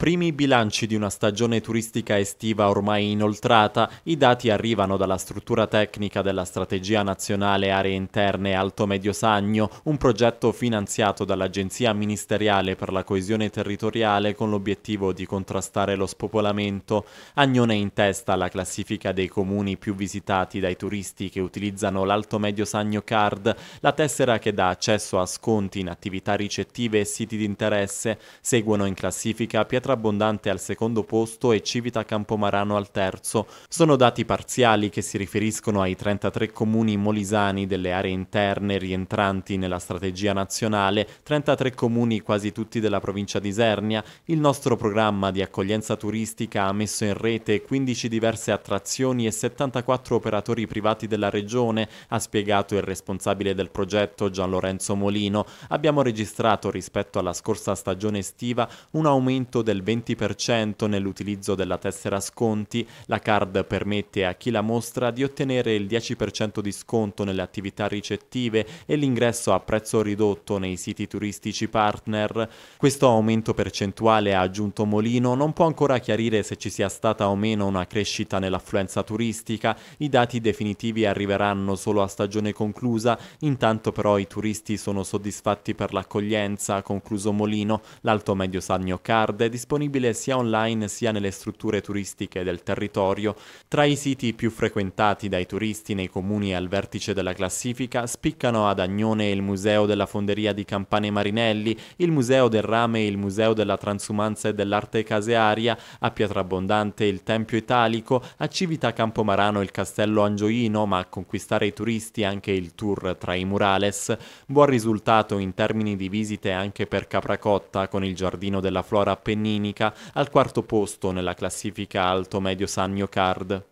Primi bilanci di una stagione turistica estiva ormai inoltrata, i dati arrivano dalla struttura tecnica della Strategia Nazionale Aree Interne Alto Medio Sagno, un progetto finanziato dall'Agenzia Ministeriale per la Coesione Territoriale con l'obiettivo di contrastare lo spopolamento. Agnone in testa alla classifica dei comuni più visitati dai turisti che utilizzano l'Alto Medio Sagno Card, la tessera che dà accesso a sconti in attività ricettive e siti di interesse. Seguono in classifica Pietro Abbondante al secondo posto e Civita Campomarano al terzo. Sono dati parziali che si riferiscono ai 33 comuni molisani delle aree interne rientranti nella strategia nazionale, 33 comuni quasi tutti della provincia di Isernia. Il nostro programma di accoglienza turistica ha messo in rete 15 diverse attrazioni e 74 operatori privati della regione, ha spiegato il responsabile del progetto Gian Lorenzo Molino. Abbiamo registrato rispetto alla scorsa stagione estiva un aumento del del 20% nell'utilizzo della tessera sconti, la card permette a chi la mostra di ottenere il 10% di sconto nelle attività ricettive e l'ingresso a prezzo ridotto nei siti turistici partner. Questo aumento percentuale, ha aggiunto Molino, non può ancora chiarire se ci sia stata o meno una crescita nell'affluenza turistica, i dati definitivi arriveranno solo a stagione conclusa, intanto però i turisti sono soddisfatti per l'accoglienza, concluso Molino, l'Alto Medio Sannio Card è disponibile disponibile sia online sia nelle strutture turistiche del territorio. Tra i siti più frequentati dai turisti nei comuni al vertice della classifica spiccano ad Agnone il Museo della Fonderia di Campane Marinelli, il Museo del Rame e il Museo della Transumanza e dell'Arte Casearia, a Pietrabondante il Tempio Italico, a Civita Campomarano il Castello Angioino, ma a conquistare i turisti anche il tour tra i murales. Buon risultato in termini di visite anche per Capracotta con il Giardino della Flora Appennina Domenica al quarto posto nella classifica Alto Medio San Mio Card.